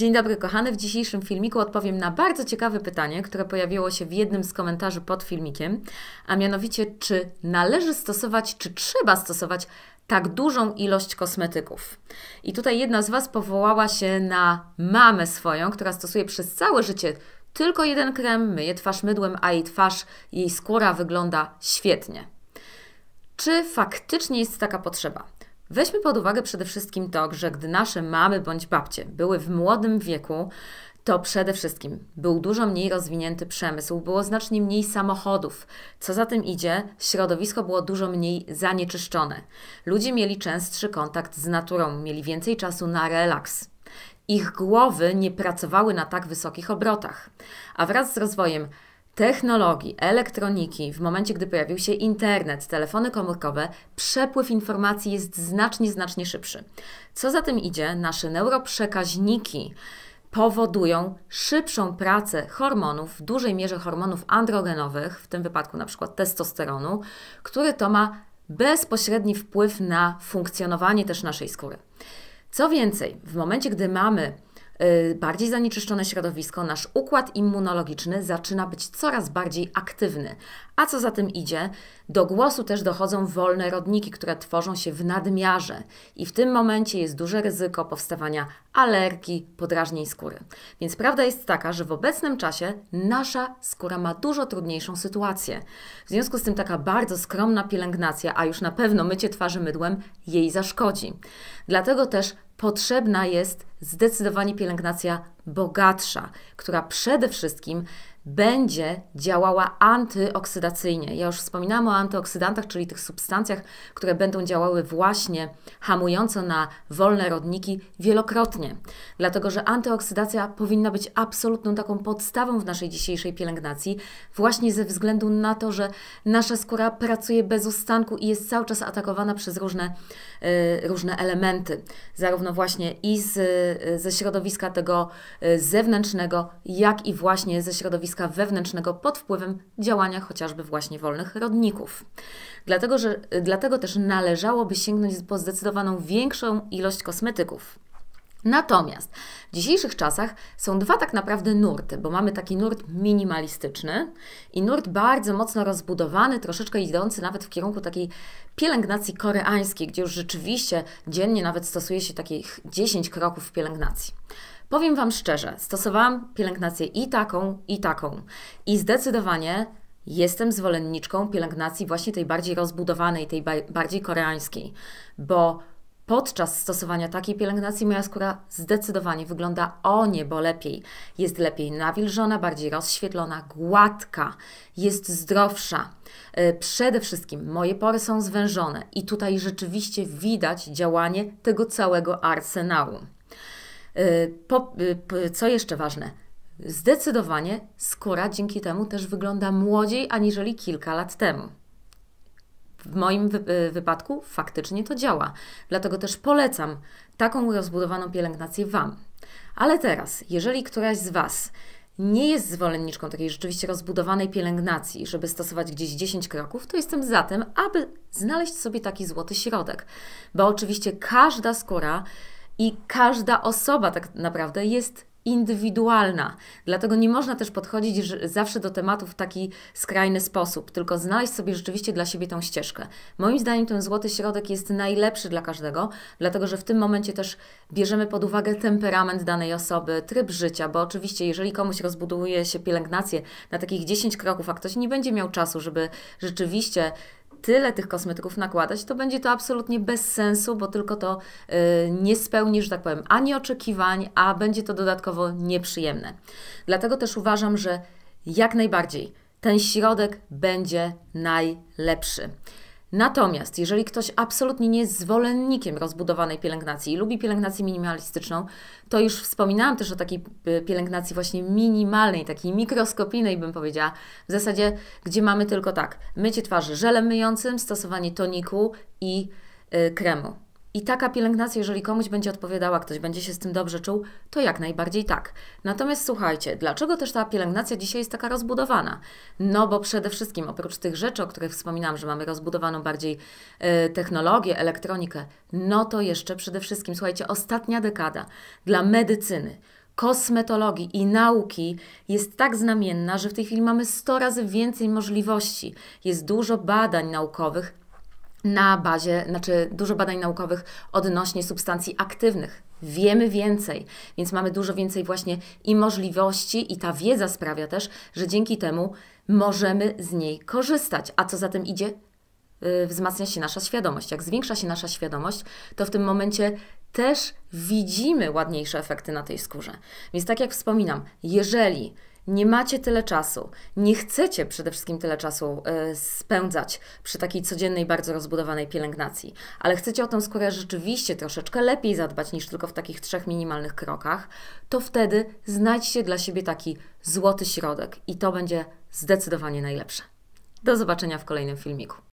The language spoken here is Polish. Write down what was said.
Dzień dobry, kochany. W dzisiejszym filmiku odpowiem na bardzo ciekawe pytanie, które pojawiło się w jednym z komentarzy pod filmikiem, a mianowicie, czy należy stosować, czy trzeba stosować tak dużą ilość kosmetyków. I tutaj jedna z Was powołała się na mamę swoją, która stosuje przez całe życie tylko jeden krem, myje twarz mydłem, a jej twarz, jej skóra wygląda świetnie. Czy faktycznie jest taka potrzeba? Weźmy pod uwagę przede wszystkim to, że gdy nasze mamy bądź babcie były w młodym wieku, to przede wszystkim był dużo mniej rozwinięty przemysł, było znacznie mniej samochodów. Co za tym idzie, środowisko było dużo mniej zanieczyszczone. Ludzie mieli częstszy kontakt z naturą, mieli więcej czasu na relaks. Ich głowy nie pracowały na tak wysokich obrotach. A wraz z rozwojem technologii, elektroniki, w momencie, gdy pojawił się internet, telefony komórkowe, przepływ informacji jest znacznie, znacznie szybszy. Co za tym idzie, nasze neuroprzekaźniki powodują szybszą pracę hormonów, w dużej mierze hormonów androgenowych, w tym wypadku na przykład testosteronu, który to ma bezpośredni wpływ na funkcjonowanie też naszej skóry. Co więcej, w momencie, gdy mamy Y, bardziej zanieczyszczone środowisko, nasz układ immunologiczny zaczyna być coraz bardziej aktywny. A co za tym idzie, do głosu też dochodzą wolne rodniki, które tworzą się w nadmiarze i w tym momencie jest duże ryzyko powstawania alergii, podrażnień skóry. Więc prawda jest taka, że w obecnym czasie nasza skóra ma dużo trudniejszą sytuację. W związku z tym taka bardzo skromna pielęgnacja, a już na pewno mycie twarzy mydłem jej zaszkodzi. Dlatego też potrzebna jest zdecydowanie pielęgnacja bogatsza, która przede wszystkim będzie działała antyoksydacyjnie. Ja już wspominałam o antyoksydantach, czyli tych substancjach, które będą działały właśnie hamująco na wolne rodniki wielokrotnie. Dlatego, że antyoksydacja powinna być absolutną taką podstawą w naszej dzisiejszej pielęgnacji, właśnie ze względu na to, że nasza skóra pracuje bez ustanku i jest cały czas atakowana przez różne, yy, różne elementy, zarówno właśnie i z, yy, ze środowiska tego y, zewnętrznego, jak i właśnie ze środowiska środka wewnętrznego pod wpływem działania chociażby właśnie wolnych rodników. Dlatego, że, dlatego też należałoby sięgnąć po zdecydowaną większą ilość kosmetyków. Natomiast w dzisiejszych czasach są dwa tak naprawdę nurty, bo mamy taki nurt minimalistyczny i nurt bardzo mocno rozbudowany, troszeczkę idący nawet w kierunku takiej pielęgnacji koreańskiej, gdzie już rzeczywiście dziennie nawet stosuje się takich 10 kroków w pielęgnacji. Powiem Wam szczerze, stosowałam pielęgnację i taką, i taką. I zdecydowanie jestem zwolenniczką pielęgnacji właśnie tej bardziej rozbudowanej, tej bardziej koreańskiej, bo podczas stosowania takiej pielęgnacji moja skóra zdecydowanie wygląda o niebo lepiej. Jest lepiej nawilżona, bardziej rozświetlona, gładka, jest zdrowsza. E, przede wszystkim moje pory są zwężone i tutaj rzeczywiście widać działanie tego całego arsenału. Y, po, y, co jeszcze ważne? Zdecydowanie skóra dzięki temu też wygląda młodziej aniżeli kilka lat temu. W moim wy y, wypadku faktycznie to działa, dlatego też polecam taką rozbudowaną pielęgnację Wam. Ale teraz, jeżeli któraś z Was nie jest zwolenniczką takiej rzeczywiście rozbudowanej pielęgnacji, żeby stosować gdzieś 10 kroków, to jestem za tym, aby znaleźć sobie taki złoty środek, bo oczywiście każda skóra i każda osoba tak naprawdę jest indywidualna. Dlatego nie można też podchodzić zawsze do tematu w taki skrajny sposób, tylko znaleźć sobie rzeczywiście dla siebie tą ścieżkę. Moim zdaniem ten złoty środek jest najlepszy dla każdego, dlatego że w tym momencie też bierzemy pod uwagę temperament danej osoby, tryb życia, bo oczywiście jeżeli komuś rozbuduje się pielęgnację na takich 10 kroków, a ktoś nie będzie miał czasu, żeby rzeczywiście tyle tych kosmetyków nakładać, to będzie to absolutnie bez sensu, bo tylko to y, nie spełni, że tak powiem, ani oczekiwań, a będzie to dodatkowo nieprzyjemne. Dlatego też uważam, że jak najbardziej ten środek będzie najlepszy. Natomiast jeżeli ktoś absolutnie nie jest zwolennikiem rozbudowanej pielęgnacji i lubi pielęgnację minimalistyczną, to już wspominałam też o takiej y, pielęgnacji właśnie minimalnej, takiej mikroskopijnej bym powiedziała, w zasadzie gdzie mamy tylko tak, mycie twarzy żelem myjącym, stosowanie toniku i y, kremu. I taka pielęgnacja, jeżeli komuś będzie odpowiadała, ktoś będzie się z tym dobrze czuł, to jak najbardziej tak. Natomiast słuchajcie, dlaczego też ta pielęgnacja dzisiaj jest taka rozbudowana? No bo przede wszystkim, oprócz tych rzeczy, o których wspominam, że mamy rozbudowaną bardziej y, technologię, elektronikę, no to jeszcze przede wszystkim, słuchajcie, ostatnia dekada dla medycyny kosmetologii i nauki jest tak znamienna, że w tej chwili mamy 100 razy więcej możliwości. Jest dużo badań naukowych na bazie, znaczy dużo badań naukowych odnośnie substancji aktywnych. Wiemy więcej, więc mamy dużo więcej właśnie i możliwości, i ta wiedza sprawia też, że dzięki temu możemy z niej korzystać. A co za tym idzie? Y, wzmacnia się nasza świadomość. Jak zwiększa się nasza świadomość, to w tym momencie też widzimy ładniejsze efekty na tej skórze. Więc tak jak wspominam, jeżeli nie macie tyle czasu, nie chcecie przede wszystkim tyle czasu e, spędzać przy takiej codziennej, bardzo rozbudowanej pielęgnacji, ale chcecie o tę skórę rzeczywiście troszeczkę lepiej zadbać niż tylko w takich trzech minimalnych krokach, to wtedy znajdźcie dla siebie taki złoty środek i to będzie zdecydowanie najlepsze. Do zobaczenia w kolejnym filmiku.